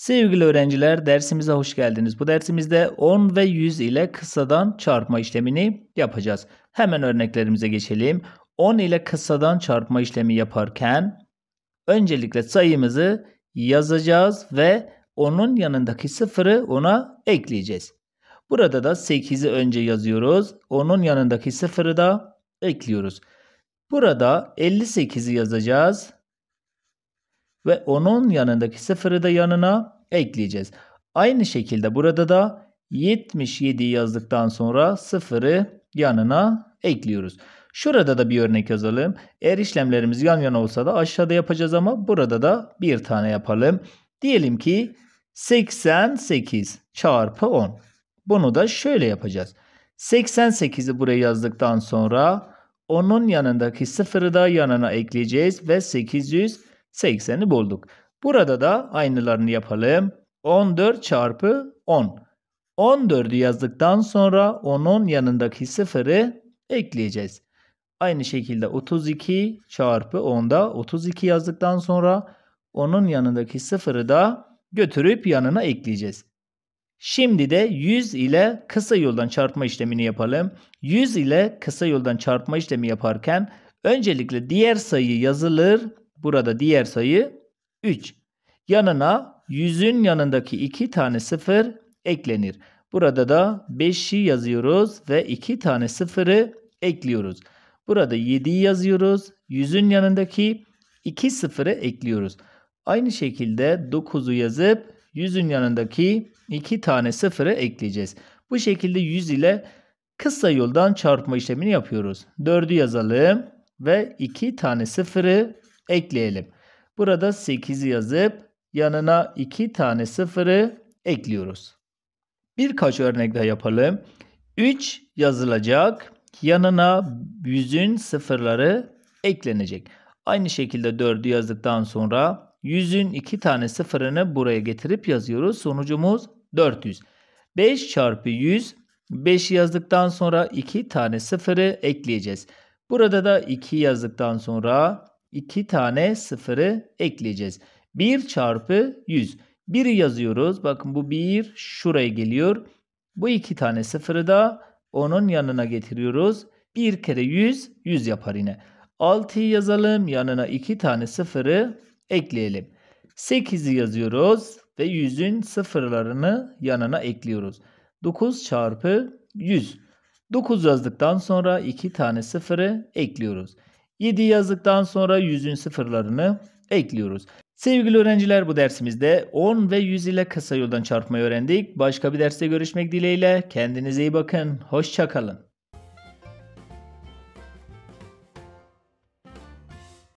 Sevgili öğrenciler dersimize hoş geldiniz. Bu dersimizde 10 ve 100 ile kısadan çarpma işlemini yapacağız. Hemen örneklerimize geçelim. 10 ile kısadan çarpma işlemi yaparken öncelikle sayımızı yazacağız ve onun yanındaki sıfırı ona ekleyeceğiz. Burada da 8'i önce yazıyoruz. Onun yanındaki sıfırı da ekliyoruz. Burada 58'i yazacağız ve onun yanındaki sıfırı da yanına ekleyeceğiz. Aynı şekilde burada da 77 yazdıktan sonra sıfırı yanına ekliyoruz. Şurada da bir örnek yazalım. Eğer işlemlerimiz yan yana olsa da aşağıda yapacağız ama burada da bir tane yapalım. Diyelim ki 88 çarpı 10. Bunu da şöyle yapacağız. 88'i buraya yazdıktan sonra onun yanındaki sıfırı da yanına ekleyeceğiz ve 800 80'i bulduk. Burada da aynılarını yapalım. 14 çarpı 10. 14'ü yazdıktan sonra 10'un yanındaki sıfırı ekleyeceğiz. Aynı şekilde 32 çarpı 10'da 32 yazdıktan sonra onun yanındaki sıfırı da götürüp yanına ekleyeceğiz. Şimdi de 100 ile kısa yoldan çarpma işlemini yapalım. 100 ile kısa yoldan çarpma işlemi yaparken öncelikle diğer sayı yazılır Burada diğer sayı 3. Yanına 100'ün yanındaki 2 tane 0 eklenir. Burada da 5'i yazıyoruz ve 2 tane 0'ı ekliyoruz. Burada 7'yi yazıyoruz. 100'ün yanındaki 2 sıfırı ekliyoruz. Aynı şekilde 9'u yazıp 100'ün yanındaki 2 tane sıfırı ekleyeceğiz. Bu şekilde 100 ile kısa yoldan çarpma işlemini yapıyoruz. 4'ü yazalım ve 2 tane sıfırı ekleyelim. Burada 8 yazıp yanına 2 tane sıfırı ekliyoruz. Birkaç örnek daha yapalım. 3 yazılacak. Yanına 100'ün sıfırları eklenecek. Aynı şekilde 4'ü yazdıktan sonra 100'ün 2 tane sıfırını buraya getirip yazıyoruz. Sonucumuz 400. 5 çarpı 100 5 yazdıktan sonra 2 tane sıfırı ekleyeceğiz. Burada da 2 yazdıktan sonra 2 tane sıfırı ekleyeceğiz. 1 çarpı 100. 1'i yazıyoruz. Bakın bu 1 şuraya geliyor. Bu 2 tane sıfırı da onun yanına getiriyoruz. 1 kere 100, 100 yapar yine. 6'yı yazalım. Yanına 2 tane sıfırı ekleyelim. 8'i yazıyoruz ve 100'ün sıfırlarını yanına ekliyoruz. 9 çarpı 100. 9 yazdıktan sonra 2 tane sıfırı ekliyoruz. 7 yazdıktan sonra yüzün sıfırlarını ekliyoruz. Sevgili öğrenciler bu dersimizde 10 ve 100 ile kısa yoldan çarpmayı öğrendik. Başka bir derste görüşmek dileğiyle. Kendinize iyi bakın. Hoşçakalın.